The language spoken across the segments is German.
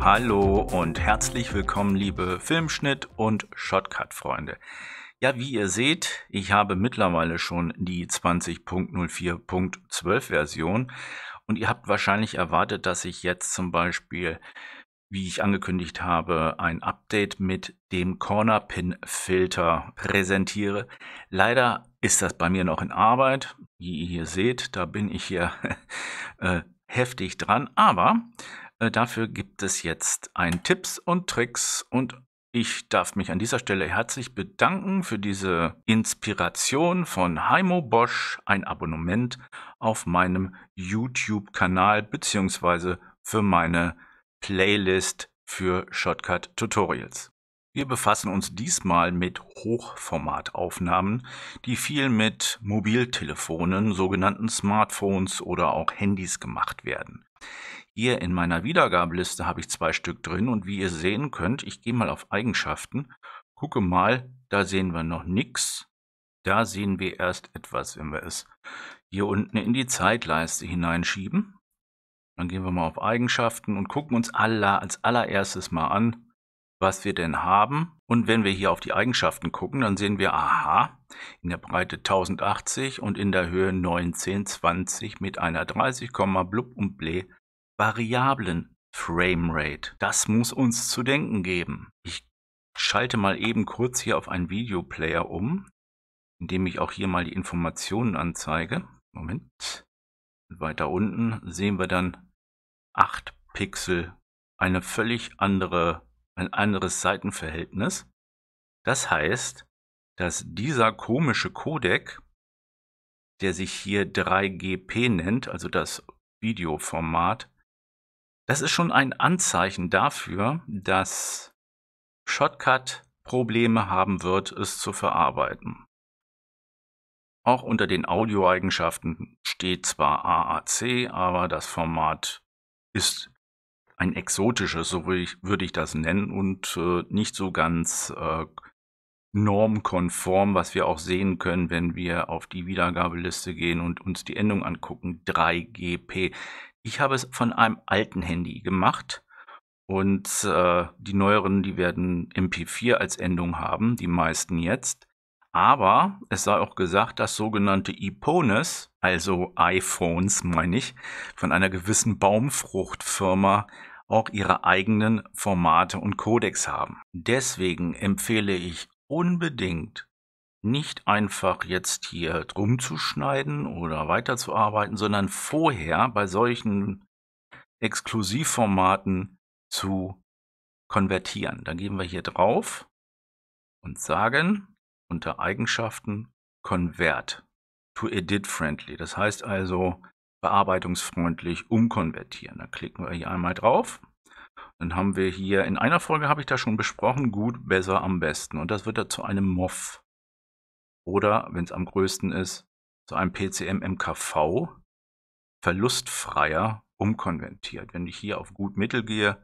Hallo und herzlich willkommen, liebe Filmschnitt- und Shotcut-Freunde. Ja, wie ihr seht, ich habe mittlerweile schon die 20.04.12 Version und ihr habt wahrscheinlich erwartet, dass ich jetzt zum Beispiel wie ich angekündigt habe, ein Update mit dem Corner Pin Filter präsentiere. Leider ist das bei mir noch in Arbeit. Wie ihr hier seht, da bin ich hier äh, heftig dran. Aber äh, dafür gibt es jetzt ein Tipps und Tricks und ich darf mich an dieser Stelle herzlich bedanken für diese Inspiration von Heimo Bosch, ein Abonnement auf meinem YouTube-Kanal beziehungsweise für meine Playlist für Shotcut Tutorials. Wir befassen uns diesmal mit Hochformataufnahmen, die viel mit Mobiltelefonen, sogenannten Smartphones oder auch Handys gemacht werden. Hier in meiner Wiedergabeliste habe ich zwei Stück drin und wie ihr sehen könnt, ich gehe mal auf Eigenschaften, gucke mal, da sehen wir noch nichts. Da sehen wir erst etwas, wenn wir es hier unten in die Zeitleiste hineinschieben. Dann gehen wir mal auf Eigenschaften und gucken uns aller, als allererstes mal an, was wir denn haben. Und wenn wir hier auf die Eigenschaften gucken, dann sehen wir, aha, in der Breite 1080 und in der Höhe 1920 mit einer 30, blub und ble variablen Framerate. Das muss uns zu denken geben. Ich schalte mal eben kurz hier auf einen Videoplayer um, indem ich auch hier mal die Informationen anzeige. Moment weiter unten sehen wir dann 8 Pixel, eine völlig andere, ein anderes Seitenverhältnis. Das heißt, dass dieser komische Codec, der sich hier 3GP nennt, also das Videoformat, das ist schon ein Anzeichen dafür, dass Shotcut Probleme haben wird, es zu verarbeiten. Auch unter den Audioeigenschaften steht zwar AAC, aber das Format ist ein exotisches, so würde ich, das nennen, und äh, nicht so ganz äh, normkonform, was wir auch sehen können, wenn wir auf die Wiedergabeliste gehen und uns die Endung angucken, 3GP. Ich habe es von einem alten Handy gemacht und äh, die neueren, die werden MP4 als Endung haben, die meisten jetzt. Aber es sei auch gesagt, dass sogenannte Ipones, also iPhones meine ich, von einer gewissen Baumfruchtfirma auch ihre eigenen Formate und Codex haben. Deswegen empfehle ich unbedingt nicht einfach jetzt hier drum zu schneiden oder weiterzuarbeiten, sondern vorher bei solchen Exklusivformaten zu konvertieren. Dann gehen wir hier drauf und sagen unter Eigenschaften Convert to Edit Friendly. Das heißt also bearbeitungsfreundlich umkonvertieren. Da klicken wir hier einmal drauf. Dann haben wir hier, in einer Folge habe ich das schon besprochen, gut, besser, am besten. Und das wird dann zu einem MOV. Oder, wenn es am größten ist, zu einem PCM-MKV, verlustfreier umkonvertiert. Wenn ich hier auf gut Mittel gehe,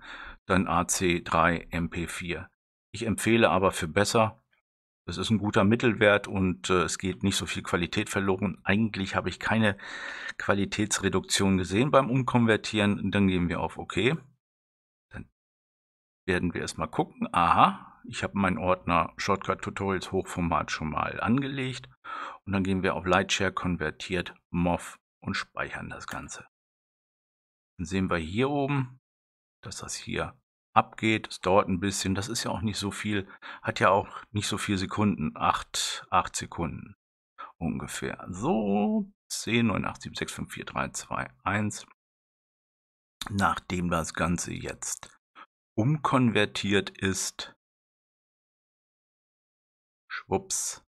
dann AC3 MP4. Ich empfehle aber für besser es ist ein guter Mittelwert und äh, es geht nicht so viel Qualität verloren. Eigentlich habe ich keine Qualitätsreduktion gesehen beim Umkonvertieren. Dann gehen wir auf OK. Dann werden wir erstmal gucken. Aha, ich habe meinen Ordner Shortcut Tutorials Hochformat schon mal angelegt. Und dann gehen wir auf Lightshare konvertiert MOV und speichern das Ganze. Dann sehen wir hier oben, dass das hier abgeht. Es dauert ein bisschen. Das ist ja auch nicht so viel. Hat ja auch nicht so viele Sekunden. Acht, acht Sekunden ungefähr. So, 10, 9, 8, 7, 6, 5, 4, 3, 2, 1. Nachdem das Ganze jetzt umkonvertiert ist, schwupps,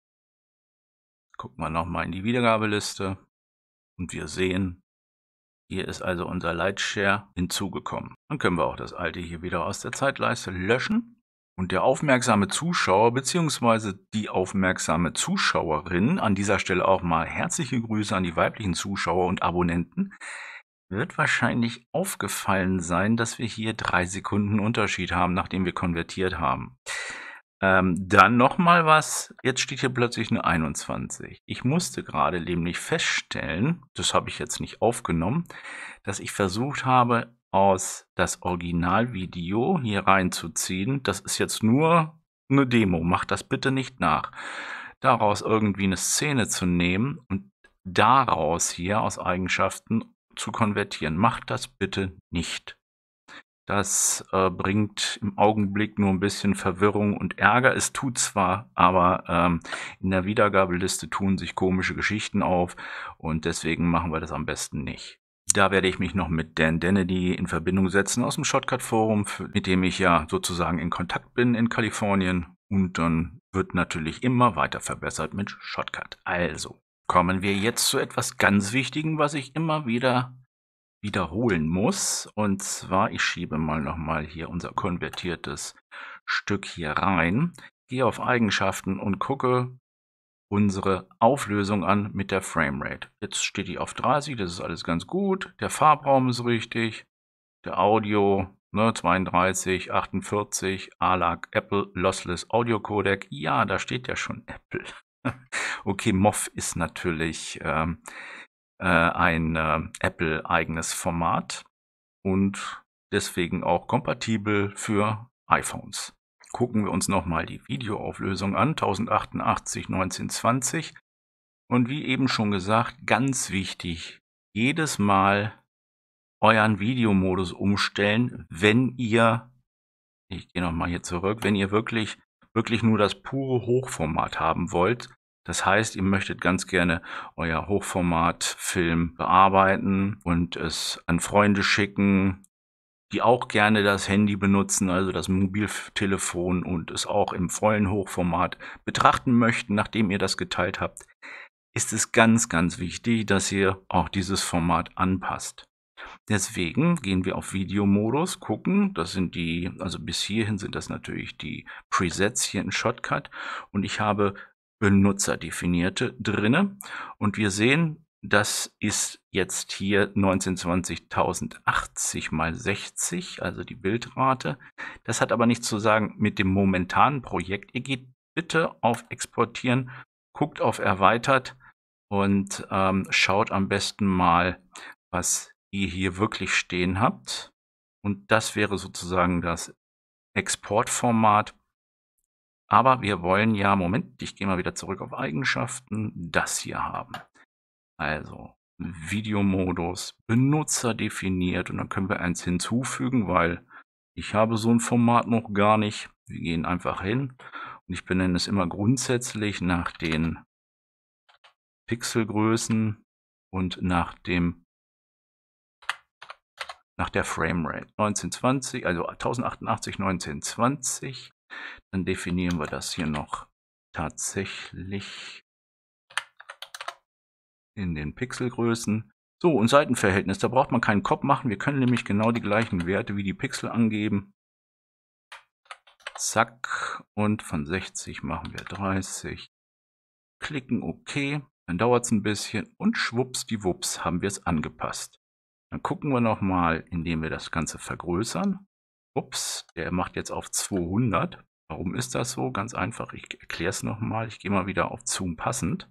gucken wir nochmal in die Wiedergabeliste und wir sehen, hier ist also unser Lightshare hinzugekommen. Dann können wir auch das alte hier wieder aus der Zeitleiste löschen. Und der aufmerksame Zuschauer bzw. die aufmerksame Zuschauerin, an dieser Stelle auch mal herzliche Grüße an die weiblichen Zuschauer und Abonnenten, wird wahrscheinlich aufgefallen sein, dass wir hier drei Sekunden Unterschied haben, nachdem wir konvertiert haben. Ähm, dann nochmal was. Jetzt steht hier plötzlich eine 21. Ich musste gerade nämlich feststellen, das habe ich jetzt nicht aufgenommen, dass ich versucht habe, aus das Originalvideo hier reinzuziehen. Das ist jetzt nur eine Demo. Macht das bitte nicht nach. Daraus irgendwie eine Szene zu nehmen und daraus hier aus Eigenschaften zu konvertieren. Macht das bitte nicht. Das äh, bringt im Augenblick nur ein bisschen Verwirrung und Ärger. Es tut zwar, aber ähm, in der Wiedergabeliste tun sich komische Geschichten auf und deswegen machen wir das am besten nicht. Da werde ich mich noch mit Dan Dennedy in Verbindung setzen aus dem Shotcut Forum, mit dem ich ja sozusagen in Kontakt bin in Kalifornien. Und dann wird natürlich immer weiter verbessert mit Shotcut. Also kommen wir jetzt zu etwas ganz Wichtigen, was ich immer wieder wiederholen muss. Und zwar, ich schiebe mal nochmal hier unser konvertiertes Stück hier rein, gehe auf Eigenschaften und gucke unsere Auflösung an mit der Framerate. Jetzt steht die auf 30, das ist alles ganz gut. Der Farbraum ist richtig, der Audio ne, 32, 48, ALAC, Apple, Lossless Audio Codec. Ja, da steht ja schon Apple. okay, MOF ist natürlich ähm, äh, ein äh, Apple-eigenes Format und deswegen auch kompatibel für iPhones. Gucken wir uns nochmal die Videoauflösung an, 1088 1920. Und wie eben schon gesagt, ganz wichtig, jedes Mal euren Videomodus umstellen, wenn ihr, ich gehe nochmal hier zurück, wenn ihr wirklich, wirklich nur das pure Hochformat haben wollt, das heißt, ihr möchtet ganz gerne euer Hochformatfilm bearbeiten und es an Freunde schicken, die auch gerne das Handy benutzen, also das Mobiltelefon und es auch im vollen Hochformat betrachten möchten, nachdem ihr das geteilt habt, ist es ganz, ganz wichtig, dass ihr auch dieses Format anpasst. Deswegen gehen wir auf Videomodus, gucken, das sind die, also bis hierhin sind das natürlich die Presets hier in Shotcut und ich habe benutzerdefinierte drinne. Und wir sehen, das ist jetzt hier 1920.080 mal 60, also die Bildrate. Das hat aber nichts zu sagen mit dem momentanen Projekt. Ihr geht bitte auf Exportieren, guckt auf Erweitert und ähm, schaut am besten mal, was ihr hier wirklich stehen habt. Und das wäre sozusagen das Exportformat aber wir wollen ja, Moment, ich gehe mal wieder zurück auf Eigenschaften, das hier haben. Also Videomodus, Benutzer definiert und dann können wir eins hinzufügen, weil ich habe so ein Format noch gar nicht. Wir gehen einfach hin und ich benenne es immer grundsätzlich nach den Pixelgrößen und nach dem nach der Framerate 1920, also 1088 1920 dann definieren wir das hier noch tatsächlich in den Pixelgrößen. So, und Seitenverhältnis, da braucht man keinen Kopf machen. Wir können nämlich genau die gleichen Werte wie die Pixel angeben. Zack, und von 60 machen wir 30. Klicken OK, dann dauert es ein bisschen und schwupps die Wups haben wir es angepasst. Dann gucken wir nochmal, indem wir das Ganze vergrößern. Ups, der macht jetzt auf 200. Warum ist das so? Ganz einfach, ich erkläre es nochmal. Ich gehe mal wieder auf Zoom passend.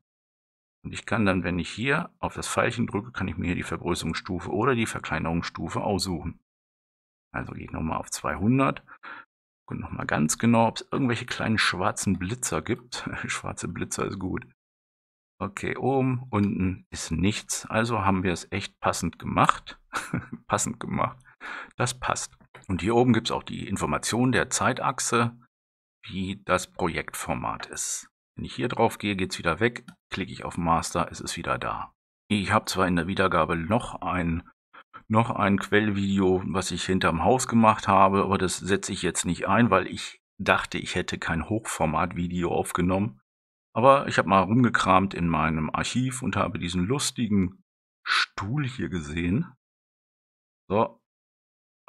Und ich kann dann, wenn ich hier auf das Pfeilchen drücke, kann ich mir hier die Vergrößerungsstufe oder die Verkleinerungsstufe aussuchen. Also gehe ich nochmal auf 200. Und nochmal ganz genau, ob es irgendwelche kleinen schwarzen Blitzer gibt. Schwarze Blitzer ist gut. Okay, oben, unten ist nichts. Also haben wir es echt passend gemacht. passend gemacht. Das passt. Und hier oben gibt es auch die Information der Zeitachse, wie das Projektformat ist. Wenn ich hier drauf gehe, geht es wieder weg. Klicke ich auf Master, es ist wieder da. Ich habe zwar in der Wiedergabe noch ein, noch ein Quellvideo, was ich hinterm Haus gemacht habe, aber das setze ich jetzt nicht ein, weil ich dachte, ich hätte kein Hochformat-Video aufgenommen. Aber ich habe mal rumgekramt in meinem Archiv und habe diesen lustigen Stuhl hier gesehen. So,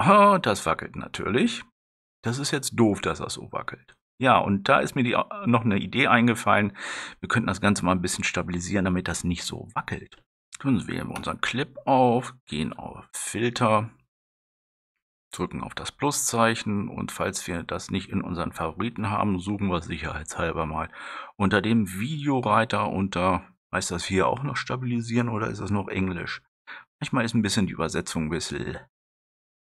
Ah, das wackelt natürlich. Das ist jetzt doof, dass das so wackelt. Ja, und da ist mir die, äh, noch eine Idee eingefallen. Wir könnten das Ganze mal ein bisschen stabilisieren, damit das nicht so wackelt. Dann wählen wir unseren Clip auf, gehen auf Filter, drücken auf das Pluszeichen und falls wir das nicht in unseren Favoriten haben, suchen wir sicherheitshalber mal unter dem Videoreiter unter, heißt das hier auch noch stabilisieren oder ist das noch Englisch? Manchmal ist ein bisschen die Übersetzung ein bisschen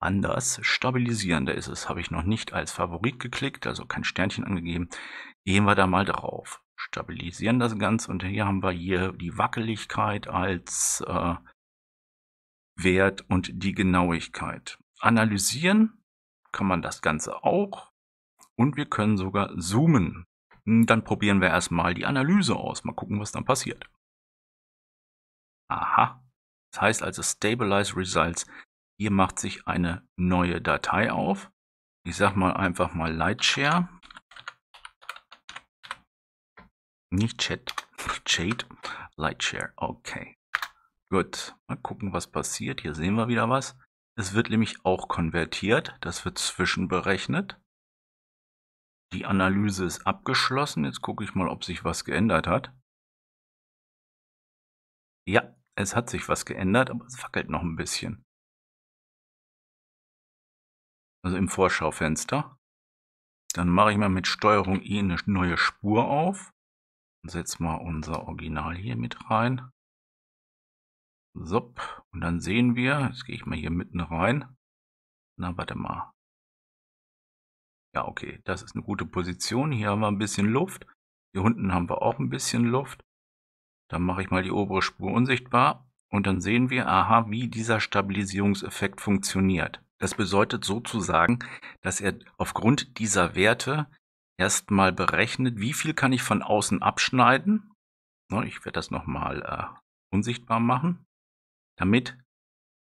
anders. Stabilisierender ist es. Habe ich noch nicht als Favorit geklickt, also kein Sternchen angegeben. Gehen wir da mal drauf. Stabilisieren das Ganze und hier haben wir hier die Wackeligkeit als äh, Wert und die Genauigkeit. Analysieren kann man das Ganze auch und wir können sogar zoomen. Hm, dann probieren wir erstmal die Analyse aus. Mal gucken, was dann passiert. Aha. Das heißt also Stabilize Results Ihr macht sich eine neue Datei auf. Ich sag mal einfach mal Lightshare. Nicht Chat, Chat, Lightshare. Okay. Gut, mal gucken, was passiert. Hier sehen wir wieder was. Es wird nämlich auch konvertiert. Das wird zwischenberechnet. Die Analyse ist abgeschlossen. Jetzt gucke ich mal, ob sich was geändert hat. Ja, es hat sich was geändert, aber es fackelt noch ein bisschen also im Vorschaufenster. Dann mache ich mal mit Steuerung E eine neue Spur auf und setze mal unser Original hier mit rein. So, und dann sehen wir, jetzt gehe ich mal hier mitten rein. Na, warte mal. Ja, okay, das ist eine gute Position. Hier haben wir ein bisschen Luft. Hier unten haben wir auch ein bisschen Luft. Dann mache ich mal die obere Spur unsichtbar und dann sehen wir, aha, wie dieser Stabilisierungseffekt funktioniert. Das bedeutet sozusagen, dass er aufgrund dieser Werte erstmal berechnet, wie viel kann ich von außen abschneiden. Ne, ich werde das nochmal äh, unsichtbar machen, damit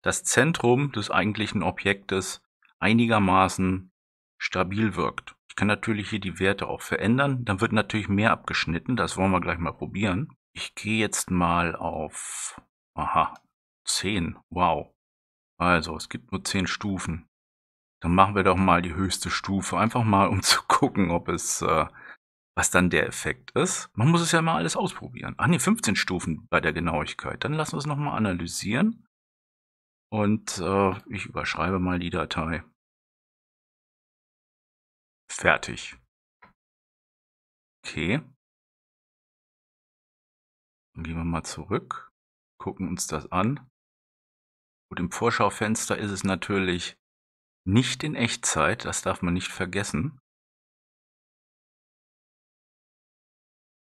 das Zentrum des eigentlichen Objektes einigermaßen stabil wirkt. Ich kann natürlich hier die Werte auch verändern. Dann wird natürlich mehr abgeschnitten. Das wollen wir gleich mal probieren. Ich gehe jetzt mal auf, aha, 10. Wow. Also, es gibt nur zehn Stufen. Dann machen wir doch mal die höchste Stufe, einfach mal, um zu gucken, ob es, äh, was dann der Effekt ist. Man muss es ja mal alles ausprobieren. Ach nee, 15 Stufen bei der Genauigkeit. Dann lassen wir es nochmal analysieren. Und äh, ich überschreibe mal die Datei. Fertig. Okay. Dann gehen wir mal zurück, gucken uns das an. Gut, im Vorschaufenster ist es natürlich nicht in Echtzeit, das darf man nicht vergessen.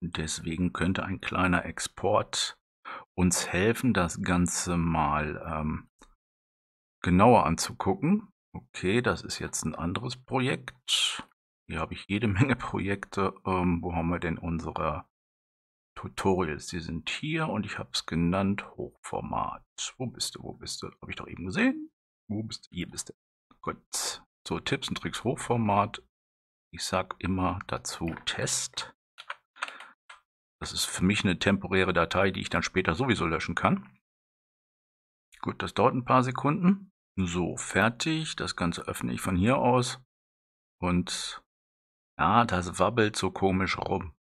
Deswegen könnte ein kleiner Export uns helfen, das Ganze mal ähm, genauer anzugucken. Okay, das ist jetzt ein anderes Projekt. Hier habe ich jede Menge Projekte. Ähm, wo haben wir denn unsere Tutorials. Die sind hier und ich habe es genannt Hochformat. Wo bist du? Wo bist du? Habe ich doch eben gesehen. Wo bist du? Hier bist du. Gut. So, Tipps und Tricks Hochformat. Ich sage immer dazu Test. Das ist für mich eine temporäre Datei, die ich dann später sowieso löschen kann. Gut, das dauert ein paar Sekunden. So, fertig. Das Ganze öffne ich von hier aus. Und ja, das wabbelt so komisch rum.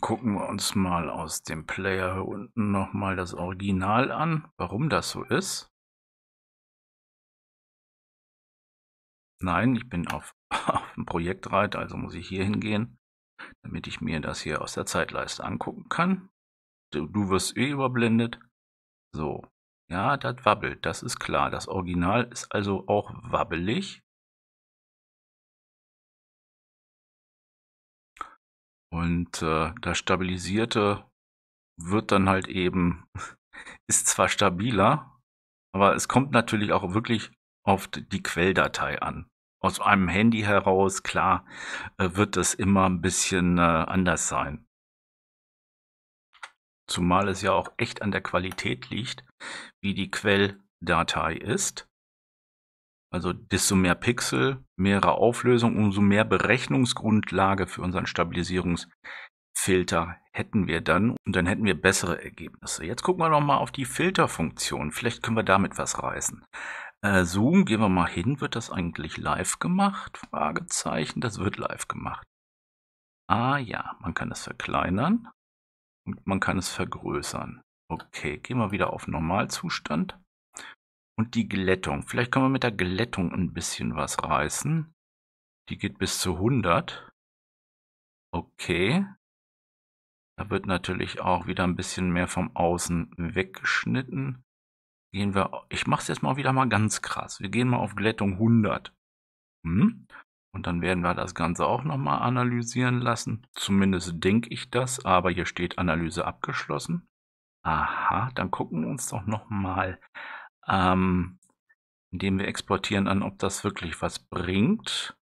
Gucken wir uns mal aus dem Player hier unten nochmal das Original an, warum das so ist. Nein, ich bin auf, auf dem Projektreiter, also muss ich hier hingehen, damit ich mir das hier aus der Zeitleiste angucken kann. Du, du wirst eh überblendet. So, ja, das wabbelt, das ist klar. Das Original ist also auch wabbelig. Und äh, das Stabilisierte wird dann halt eben, ist zwar stabiler, aber es kommt natürlich auch wirklich auf die Quelldatei an. Aus einem Handy heraus, klar, äh, wird das immer ein bisschen äh, anders sein. Zumal es ja auch echt an der Qualität liegt, wie die Quelldatei ist. Also desto mehr Pixel, mehrere Auflösungen, umso mehr Berechnungsgrundlage für unseren Stabilisierungsfilter hätten wir dann und dann hätten wir bessere Ergebnisse. Jetzt gucken wir nochmal auf die Filterfunktion. Vielleicht können wir damit was reißen. Äh, Zoom, gehen wir mal hin. Wird das eigentlich live gemacht? Fragezeichen, das wird live gemacht. Ah ja, man kann es verkleinern und man kann es vergrößern. Okay, gehen wir wieder auf Normalzustand. Und die Glättung. Vielleicht können wir mit der Glättung ein bisschen was reißen. Die geht bis zu 100. Okay. Da wird natürlich auch wieder ein bisschen mehr vom Außen weggeschnitten. Gehen wir, ich mache es jetzt mal wieder mal ganz krass. Wir gehen mal auf Glättung 100. Hm? Und dann werden wir das Ganze auch nochmal analysieren lassen. Zumindest denke ich das, aber hier steht Analyse abgeschlossen. Aha, dann gucken wir uns doch nochmal ähm, indem wir exportieren an, ob das wirklich was bringt.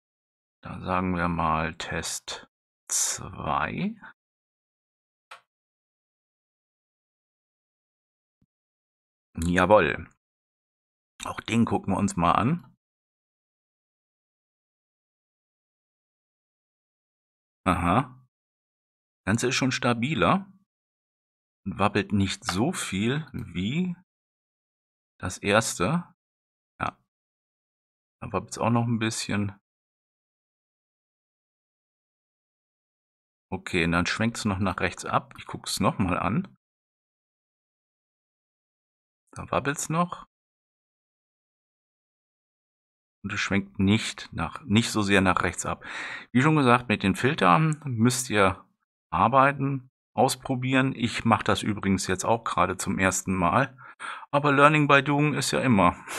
Da sagen wir mal Test 2. Jawohl. Auch den gucken wir uns mal an. Aha. Das Ganze ist schon stabiler und wabbelt nicht so viel wie das erste. Ja. Da Aber jetzt auch noch ein bisschen. Okay, und dann schwenkt es noch nach rechts ab. Ich gucke es nochmal an. Da wabbelt es noch. Und es schwenkt nicht nach, nicht so sehr nach rechts ab. Wie schon gesagt, mit den Filtern müsst ihr arbeiten, ausprobieren. Ich mache das übrigens jetzt auch gerade zum ersten Mal. Aber Learning by Doing ist ja immer,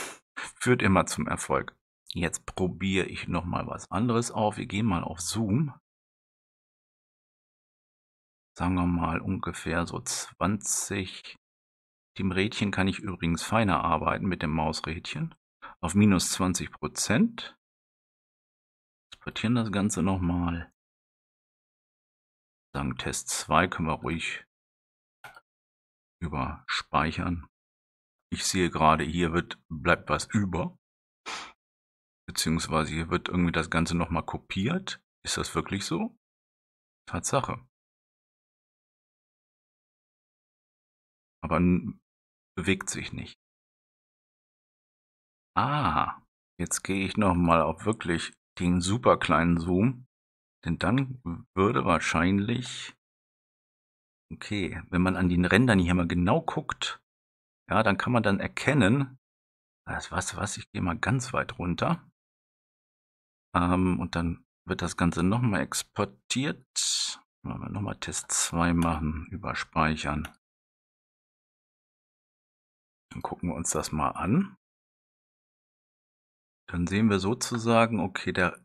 führt immer zum Erfolg. Jetzt probiere ich nochmal was anderes auf. Wir gehen mal auf Zoom. Sagen wir mal ungefähr so 20. Dem Rädchen kann ich übrigens feiner arbeiten mit dem Mausrädchen. Auf minus 20 Prozent. Exportieren das Ganze nochmal. Sagen Test 2 können wir ruhig überspeichern ich sehe gerade, hier wird, bleibt was über. Beziehungsweise hier wird irgendwie das Ganze nochmal kopiert. Ist das wirklich so? Tatsache. Aber bewegt sich nicht. Ah, jetzt gehe ich nochmal auf wirklich den super kleinen Zoom. Denn dann würde wahrscheinlich Okay, wenn man an den Rändern hier mal genau guckt, ja, dann kann man dann erkennen, was, was, was, ich gehe mal ganz weit runter. Ähm, und dann wird das Ganze nochmal exportiert. Nochmal Test 2 machen, überspeichern. Dann gucken wir uns das mal an. Dann sehen wir sozusagen, okay, der,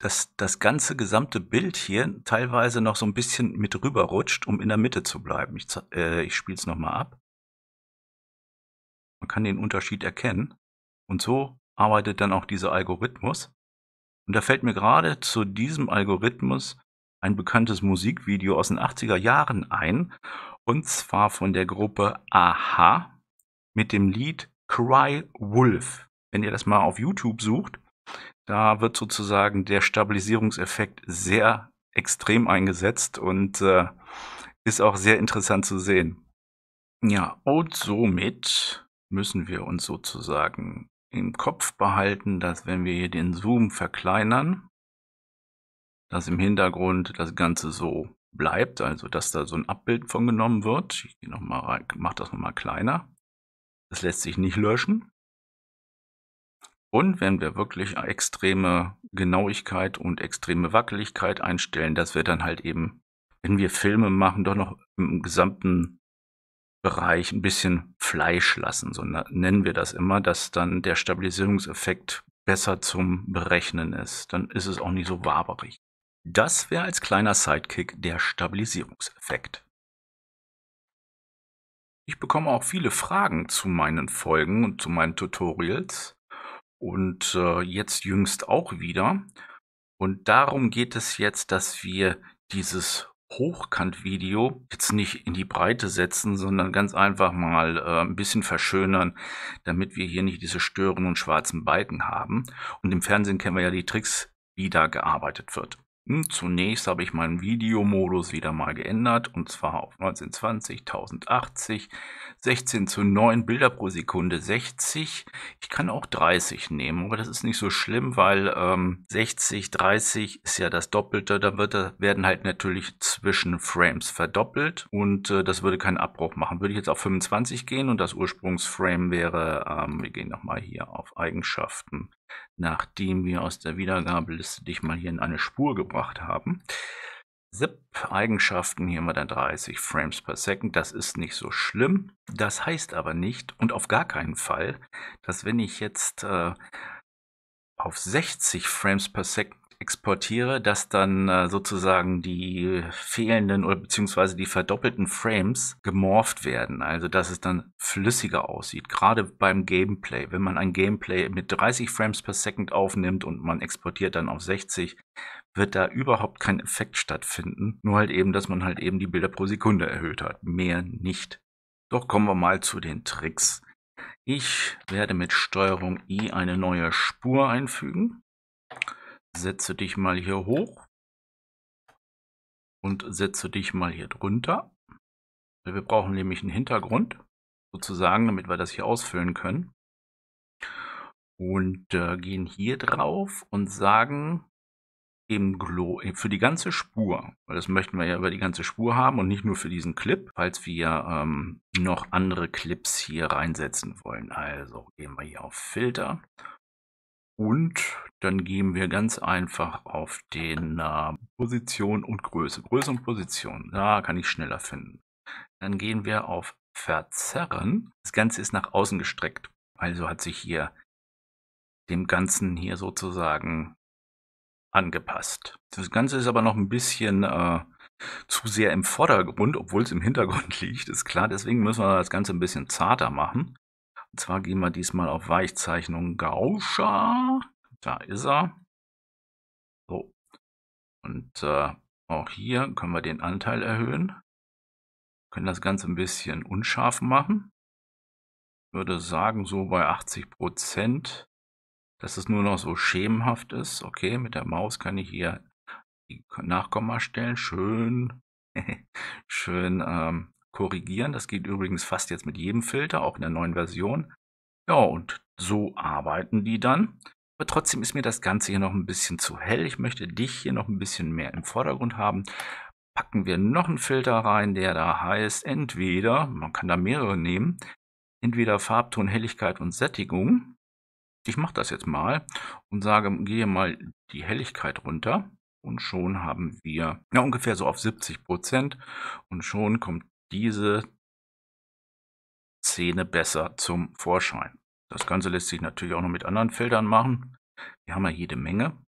dass das ganze gesamte Bild hier teilweise noch so ein bisschen mit rüberrutscht, um in der Mitte zu bleiben. Ich, äh, ich spiele es nochmal ab. Man kann den Unterschied erkennen. Und so arbeitet dann auch dieser Algorithmus. Und da fällt mir gerade zu diesem Algorithmus ein bekanntes Musikvideo aus den 80er Jahren ein. Und zwar von der Gruppe Aha mit dem Lied Cry Wolf. Wenn ihr das mal auf YouTube sucht, da wird sozusagen der Stabilisierungseffekt sehr extrem eingesetzt und äh, ist auch sehr interessant zu sehen. Ja, und somit müssen wir uns sozusagen im Kopf behalten, dass wenn wir hier den Zoom verkleinern, dass im Hintergrund das Ganze so bleibt, also dass da so ein Abbild von genommen wird. Ich gehe noch mal rein, mach das nochmal kleiner. Das lässt sich nicht löschen. Und wenn wir wirklich extreme Genauigkeit und extreme Wackeligkeit einstellen, dass wir dann halt eben, wenn wir Filme machen, doch noch im gesamten Bereich ein bisschen Fleisch lassen, so ne-, nennen wir das immer, dass dann der Stabilisierungseffekt besser zum Berechnen ist. Dann ist es auch nicht so waberig. Das wäre als kleiner Sidekick der Stabilisierungseffekt. Ich bekomme auch viele Fragen zu meinen Folgen und zu meinen Tutorials und äh, jetzt jüngst auch wieder. Und darum geht es jetzt, dass wir dieses Hochkantvideo jetzt nicht in die Breite setzen, sondern ganz einfach mal äh, ein bisschen verschönern, damit wir hier nicht diese störenden schwarzen Balken haben. Und im Fernsehen kennen wir ja die Tricks, wie da gearbeitet wird. Zunächst habe ich meinen Videomodus wieder mal geändert und zwar auf 1920, 1080, 16 zu 9 Bilder pro Sekunde 60. Ich kann auch 30 nehmen, aber das ist nicht so schlimm, weil ähm, 60, 30 ist ja das Doppelte. Da, wird, werden halt natürlich Zwischenframes verdoppelt und äh, das würde keinen Abbruch machen. Würde ich jetzt auf 25 gehen und das Ursprungsframe wäre, ähm, wir gehen nochmal hier auf Eigenschaften, nachdem wir aus der Wiedergabeliste dich mal hier in eine Spur gebracht haben. Zip, Eigenschaften, hier haben wir dann 30 Frames per Second, das ist nicht so schlimm. Das heißt aber nicht und auf gar keinen Fall, dass wenn ich jetzt äh, auf 60 Frames per Second exportiere, dass dann äh, sozusagen die fehlenden oder beziehungsweise die verdoppelten Frames gemorpht werden. Also dass es dann flüssiger aussieht, gerade beim Gameplay. Wenn man ein Gameplay mit 30 Frames per Second aufnimmt und man exportiert dann auf 60, wird da überhaupt kein Effekt stattfinden. Nur halt eben, dass man halt eben die Bilder pro Sekunde erhöht hat. Mehr nicht. Doch kommen wir mal zu den Tricks. Ich werde mit Steuerung I eine neue Spur einfügen setze dich mal hier hoch und setze dich mal hier drunter. Wir brauchen nämlich einen Hintergrund, sozusagen, damit wir das hier ausfüllen können. Und äh, gehen hier drauf und sagen im Glo äh, für die ganze Spur, weil das möchten wir ja über die ganze Spur haben und nicht nur für diesen Clip, falls wir ähm, noch andere Clips hier reinsetzen wollen. Also gehen wir hier auf Filter und dann gehen wir ganz einfach auf den äh, Position und Größe. Größe und Position. Da kann ich schneller finden. Dann gehen wir auf Verzerren. Das Ganze ist nach außen gestreckt. Also hat sich hier dem Ganzen hier sozusagen angepasst. Das Ganze ist aber noch ein bisschen äh, zu sehr im Vordergrund, obwohl es im Hintergrund liegt, ist klar. Deswegen müssen wir das Ganze ein bisschen zarter machen. Und zwar gehen wir diesmal auf Weichzeichnung Gauscha. Da ist er. So. Und äh, auch hier können wir den Anteil erhöhen. Können das Ganze ein bisschen unscharf machen. Ich Würde sagen, so bei 80 Prozent, dass es nur noch so schemenhaft ist. Okay, mit der Maus kann ich hier die Nachkommastellen schön, schön ähm, korrigieren. Das geht übrigens fast jetzt mit jedem Filter, auch in der neuen Version. Ja, und so arbeiten die dann. Aber trotzdem ist mir das Ganze hier noch ein bisschen zu hell. Ich möchte dich hier noch ein bisschen mehr im Vordergrund haben. Packen wir noch einen Filter rein, der da heißt, entweder, man kann da mehrere nehmen, entweder Farbton, Helligkeit und Sättigung. Ich mache das jetzt mal und sage, gehe mal die Helligkeit runter und schon haben wir ja, ungefähr so auf 70 Prozent und schon kommt diese Szene besser zum Vorschein. Das Ganze lässt sich natürlich auch noch mit anderen Filtern machen. Wir haben ja jede Menge.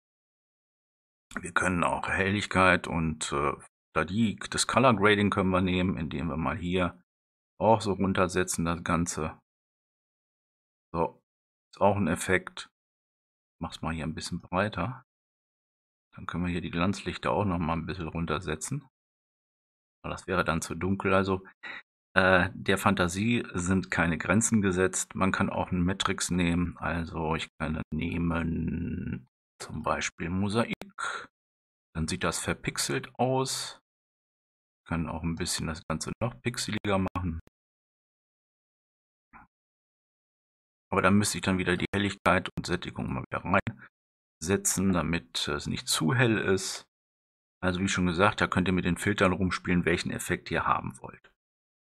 Wir können auch Helligkeit und äh, das Color Grading können wir nehmen, indem wir mal hier auch so runtersetzen das Ganze. So, ist auch ein Effekt. Mach's mal hier ein bisschen breiter. Dann können wir hier die Glanzlichter auch noch mal ein bisschen runtersetzen das wäre dann zu dunkel. Also äh, der Fantasie sind keine Grenzen gesetzt. Man kann auch einen Matrix nehmen. Also ich kann nehmen zum Beispiel Mosaik. Dann sieht das verpixelt aus. Ich kann auch ein bisschen das Ganze noch pixeliger machen. Aber dann müsste ich dann wieder die Helligkeit und Sättigung mal wieder reinsetzen, damit es nicht zu hell ist. Also wie schon gesagt, da könnt ihr mit den Filtern rumspielen, welchen Effekt ihr haben wollt.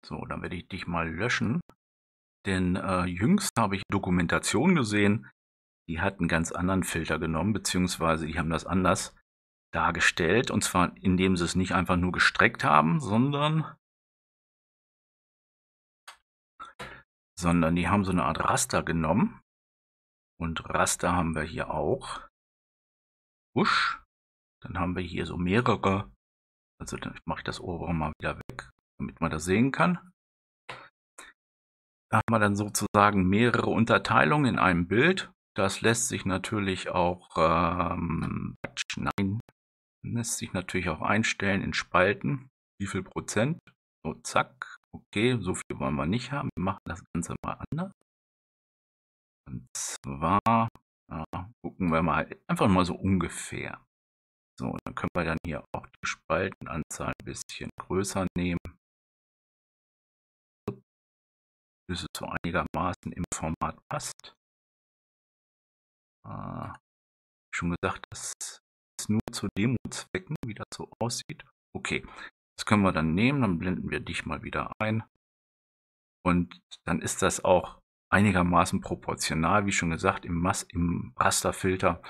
So, dann werde ich dich mal löschen. Denn äh, jüngst habe ich Dokumentation gesehen, die hat einen ganz anderen Filter genommen, beziehungsweise die haben das anders dargestellt. Und zwar indem sie es nicht einfach nur gestreckt haben, sondern, sondern die haben so eine Art Raster genommen. Und Raster haben wir hier auch. Wusch. Dann haben wir hier so mehrere. Also dann mache ich das obere mal wieder weg, damit man das sehen kann. Da haben wir dann sozusagen mehrere Unterteilungen in einem Bild. Das lässt sich natürlich auch ähm, nein, lässt sich natürlich auch einstellen in Spalten. Wie viel Prozent? So, zack. Okay, so viel wollen wir nicht haben. Wir machen das Ganze mal anders. Und zwar ja, gucken wir mal halt einfach mal so ungefähr. So, dann können wir dann hier auch die Spaltenanzahl ein bisschen größer nehmen. Bis es so einigermaßen im Format passt. Äh, schon gesagt, das ist nur zu Demo-Zwecken, wie das so aussieht. Okay, das können wir dann nehmen, dann blenden wir dich mal wieder ein. Und dann ist das auch einigermaßen proportional, wie schon gesagt, im, Mas im Rasterfilter.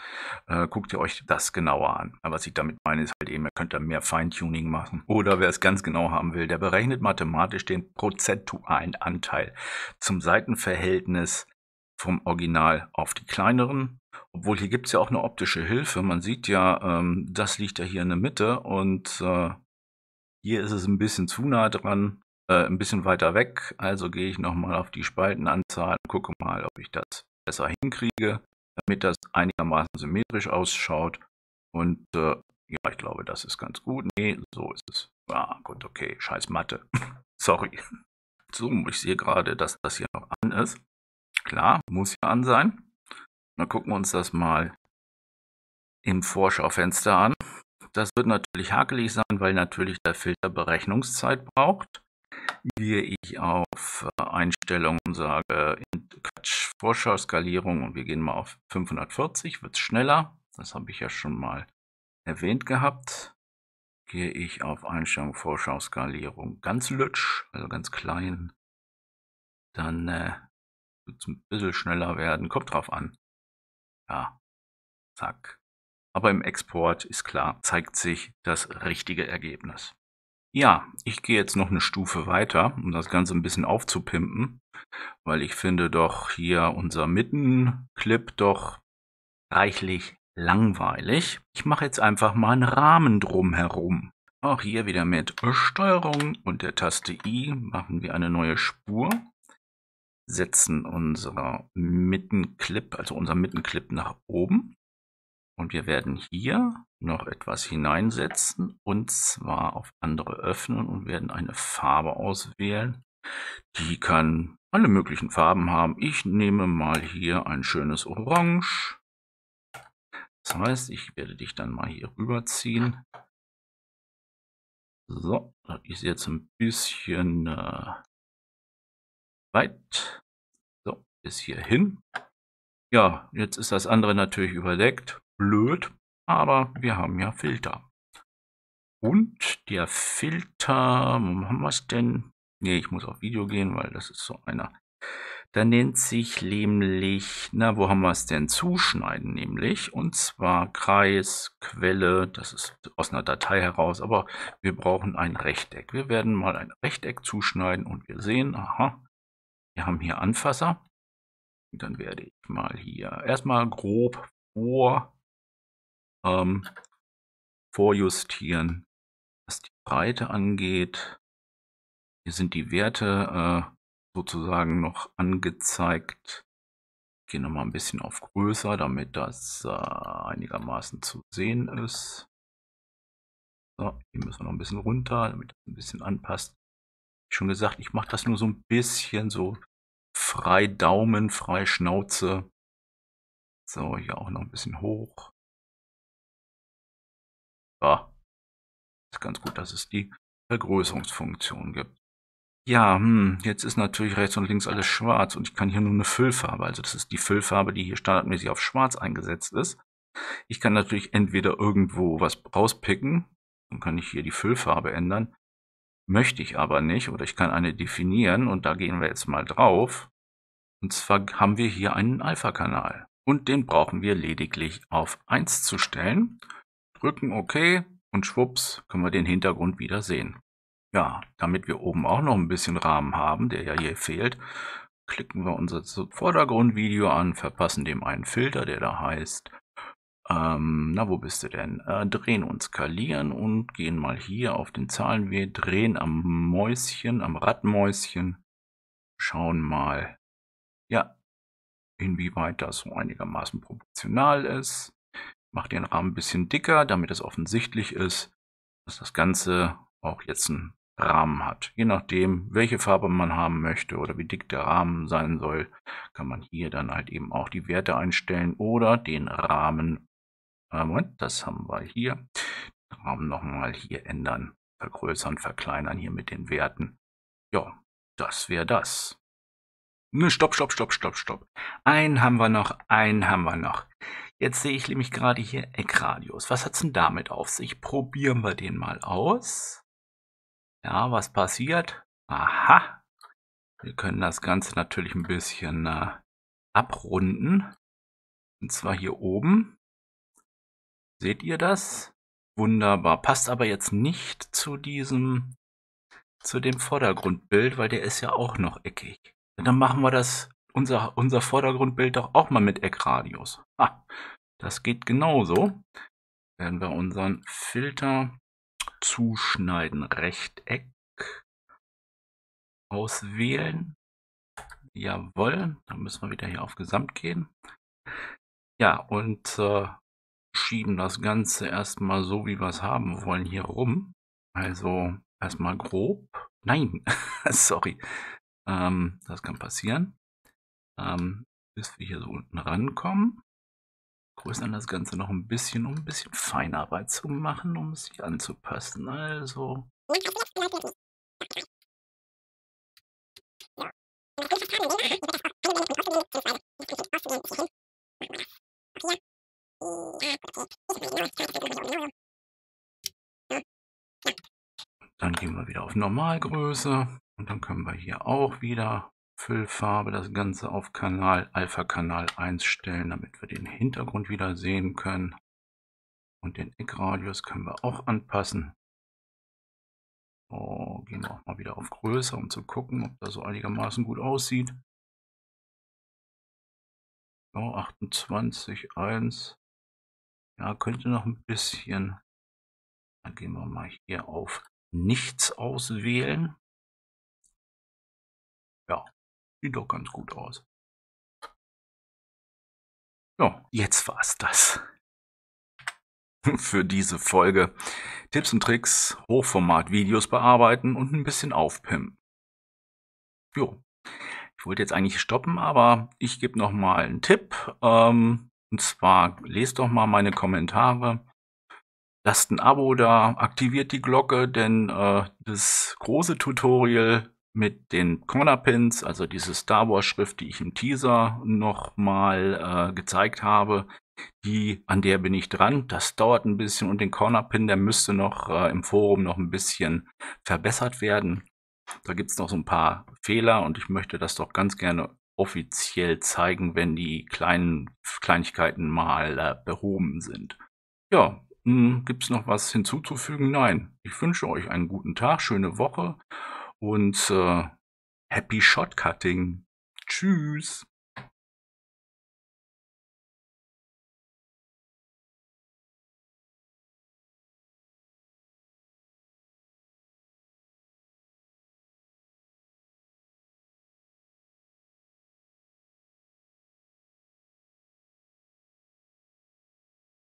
Äh, guckt ihr euch das genauer an. Aber was ich damit meine, ist halt eben, ihr könnt da mehr Feintuning machen. Oder wer es ganz genau haben will, der berechnet mathematisch den prozentualen Anteil zum Seitenverhältnis vom Original auf die kleineren. Obwohl hier gibt es ja auch eine optische Hilfe. Man sieht ja, ähm, das liegt ja hier in der Mitte und äh, hier ist es ein bisschen zu nah dran äh, ein bisschen weiter weg. Also gehe ich nochmal auf die Spaltenanzahl und gucke mal, ob ich das besser hinkriege, damit das einigermaßen symmetrisch ausschaut. Und äh, ja, ich glaube, das ist ganz gut. Nee, so ist es. Ah, gut, okay, scheiß Mathe. Sorry. So, ich sehe gerade, dass das hier noch an ist. Klar, muss ja an sein. Dann gucken wir uns das mal im Vorschaufenster an. Das wird natürlich hakelig sein, weil natürlich der Filter Berechnungszeit braucht gehe ich auf äh, Einstellungen und sage Quatsch, Vorschau-Skalierung und wir gehen mal auf 540, wird es schneller. Das habe ich ja schon mal erwähnt gehabt. Gehe ich auf Einstellung Vorschau-Skalierung ganz lütsch, also ganz klein. Dann äh, wird es ein bisschen schneller werden. Kommt drauf an. Ja, zack. Aber im Export ist klar, zeigt sich das richtige Ergebnis. Ja, ich gehe jetzt noch eine Stufe weiter, um das Ganze ein bisschen aufzupimpen, weil ich finde doch hier unser Mittenclip doch reichlich langweilig. Ich mache jetzt einfach mal einen Rahmen drumherum. Auch hier wieder mit Steuerung und der Taste I machen wir eine neue Spur, setzen unser Mittenclip, also unser Mittenclip nach oben und wir werden hier noch etwas hineinsetzen und zwar auf andere öffnen und werden eine Farbe auswählen. Die kann alle möglichen Farben haben. Ich nehme mal hier ein schönes Orange. Das heißt, ich werde dich dann mal hier rüberziehen. So, das ist jetzt ein bisschen äh, weit. So, bis hierhin. Ja, jetzt ist das andere natürlich überdeckt. Blöd. Aber wir haben ja Filter. Und der Filter, wo haben wir es denn? Ne, ich muss auf Video gehen, weil das ist so einer. Da nennt sich nämlich, na, wo haben wir es denn? Zuschneiden nämlich. Und zwar Kreis, Quelle, das ist aus einer Datei heraus, aber wir brauchen ein Rechteck. Wir werden mal ein Rechteck zuschneiden und wir sehen, aha, wir haben hier Anfasser. Und dann werde ich mal hier erstmal grob vor ähm, vorjustieren. Was die Breite angeht, hier sind die Werte äh, sozusagen noch angezeigt. Ich gehe nochmal ein bisschen auf größer, damit das äh, einigermaßen zu sehen ist. So, hier müssen wir noch ein bisschen runter, damit das ein bisschen anpasst. Wie schon gesagt, ich mache das nur so ein bisschen so frei Daumen, frei Schnauze. So, hier auch noch ein bisschen hoch. Ja. Ist ganz gut, dass es die Vergrößerungsfunktion gibt. Ja, hm, jetzt ist natürlich rechts und links alles schwarz und ich kann hier nur eine Füllfarbe, also das ist die Füllfarbe, die hier standardmäßig auf schwarz eingesetzt ist. Ich kann natürlich entweder irgendwo was rauspicken, dann kann ich hier die Füllfarbe ändern, möchte ich aber nicht oder ich kann eine definieren und da gehen wir jetzt mal drauf. Und zwar haben wir hier einen Alpha-Kanal und den brauchen wir lediglich auf 1 zu stellen drücken OK und schwupps können wir den Hintergrund wieder sehen. Ja, damit wir oben auch noch ein bisschen Rahmen haben, der ja hier fehlt, klicken wir unser Vordergrundvideo an, verpassen dem einen Filter, der da heißt, ähm, na wo bist du denn? Äh, drehen und skalieren und gehen mal hier auf den Zahlenwert, drehen am Mäuschen, am Radmäuschen, schauen mal, ja, inwieweit das so einigermaßen proportional ist mache den Rahmen ein bisschen dicker, damit es offensichtlich ist, dass das Ganze auch jetzt einen Rahmen hat. Je nachdem, welche Farbe man haben möchte oder wie dick der Rahmen sein soll, kann man hier dann halt eben auch die Werte einstellen oder den Rahmen, äh, Moment, das haben wir hier, den Rahmen nochmal hier ändern, vergrößern, verkleinern hier mit den Werten. Ja, das wäre das. Ne, stopp, stopp, stopp, stopp, stopp. Einen haben wir noch, einen haben wir noch. Jetzt sehe ich nämlich gerade hier Eckradius. Was hat es denn damit auf sich? Probieren wir den mal aus. Ja, was passiert? Aha. Wir können das Ganze natürlich ein bisschen äh, abrunden. Und zwar hier oben. Seht ihr das? Wunderbar. Passt aber jetzt nicht zu diesem, zu dem Vordergrundbild, weil der ist ja auch noch eckig. Und dann machen wir das unser, unser Vordergrundbild doch auch mal mit Eckradius. Ah, das geht genauso. Werden wir unseren Filter zuschneiden. Rechteck auswählen. Jawohl, dann müssen wir wieder hier auf Gesamt gehen. Ja, und äh, schieben das Ganze erstmal so, wie wir es haben wollen, hier rum. Also erstmal grob. Nein, sorry. Ähm, das kann passieren ähm, bis wir hier so unten rankommen. Größern das Ganze noch ein bisschen, um ein bisschen Feinarbeit zu machen, um es sich anzupassen. Also. Dann gehen wir wieder auf Normalgröße und dann können wir hier auch wieder Apfelfarbe das Ganze auf Kanal Alpha Kanal 1 stellen, damit wir den Hintergrund wieder sehen können. Und den Eckradius können wir auch anpassen. Oh, gehen wir auch mal wieder auf Größe, um zu gucken, ob das so einigermaßen gut aussieht. Oh, 28, 1. Ja, könnte noch ein bisschen. Dann gehen wir mal hier auf Nichts auswählen. Sieht doch ganz gut aus. Ja, jetzt war's das. Für diese Folge. Tipps und Tricks, Hochformat-Videos bearbeiten und ein bisschen aufpimpen. Jo. Ich wollte jetzt eigentlich stoppen, aber ich gebe nochmal einen Tipp. Ähm, und zwar lest doch mal meine Kommentare. Lasst ein Abo da, aktiviert die Glocke, denn äh, das große Tutorial mit den Corner Pins, also diese Star Wars Schrift, die ich im Teaser nochmal äh, gezeigt habe, die, an der bin ich dran. Das dauert ein bisschen und den Corner Pin, der müsste noch äh, im Forum noch ein bisschen verbessert werden. Da gibt es noch so ein paar Fehler und ich möchte das doch ganz gerne offiziell zeigen, wenn die kleinen Kleinigkeiten mal äh, behoben sind. Ja, hm, gibt es noch was hinzuzufügen? Nein. Ich wünsche euch einen guten Tag, schöne Woche und äh, happy Shotcutting. Tschüss.